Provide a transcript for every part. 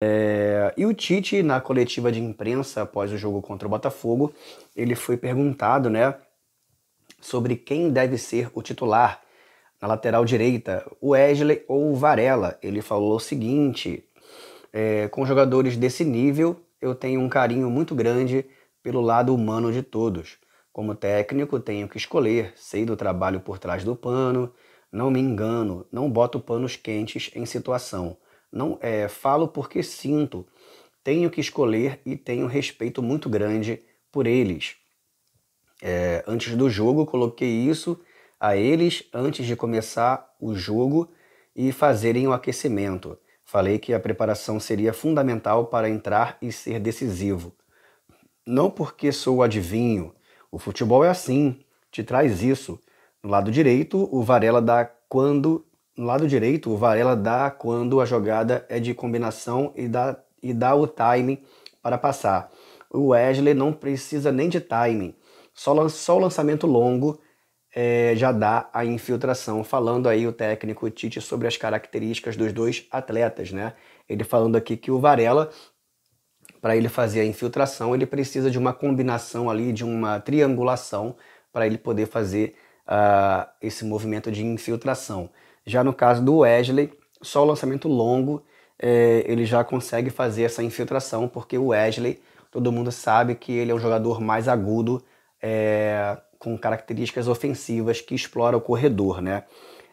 É, e o Tite, na coletiva de imprensa após o jogo contra o Botafogo, ele foi perguntado né, sobre quem deve ser o titular na lateral direita, o Wesley ou o Varela. Ele falou o seguinte: é, com jogadores desse nível, eu tenho um carinho muito grande pelo lado humano de todos. Como técnico, tenho que escolher, sei do trabalho por trás do pano, não me engano, não boto panos quentes em situação não é, falo porque sinto, tenho que escolher e tenho respeito muito grande por eles. É, antes do jogo, coloquei isso a eles antes de começar o jogo e fazerem o aquecimento. Falei que a preparação seria fundamental para entrar e ser decisivo. Não porque sou adivinho, o futebol é assim, te traz isso. No lado direito, o Varela dá quando no lado direito, o Varela dá quando a jogada é de combinação e dá, e dá o timing para passar. O Wesley não precisa nem de timing, só, lan, só o lançamento longo é, já dá a infiltração. Falando aí o técnico Tite sobre as características dos dois atletas, né? Ele falando aqui que o Varela, para ele fazer a infiltração, ele precisa de uma combinação ali, de uma triangulação, para ele poder fazer uh, esse movimento de infiltração. Já no caso do Wesley, só o lançamento longo eh, ele já consegue fazer essa infiltração, porque o Wesley, todo mundo sabe que ele é um jogador mais agudo, eh, com características ofensivas que explora o corredor, né?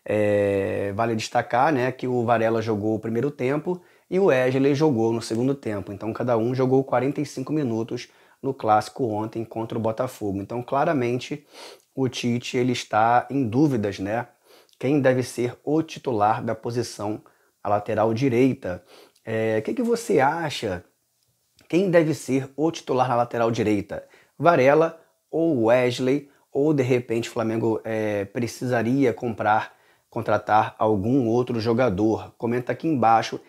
Eh, vale destacar né, que o Varela jogou o primeiro tempo e o Wesley jogou no segundo tempo. Então, cada um jogou 45 minutos no clássico ontem contra o Botafogo. Então, claramente, o Tite ele está em dúvidas, né? Quem deve ser o titular da posição a lateral direita? O é, que, que você acha? Quem deve ser o titular na lateral direita? Varela ou Wesley? Ou de repente o Flamengo é, precisaria comprar, contratar algum outro jogador? Comenta aqui embaixo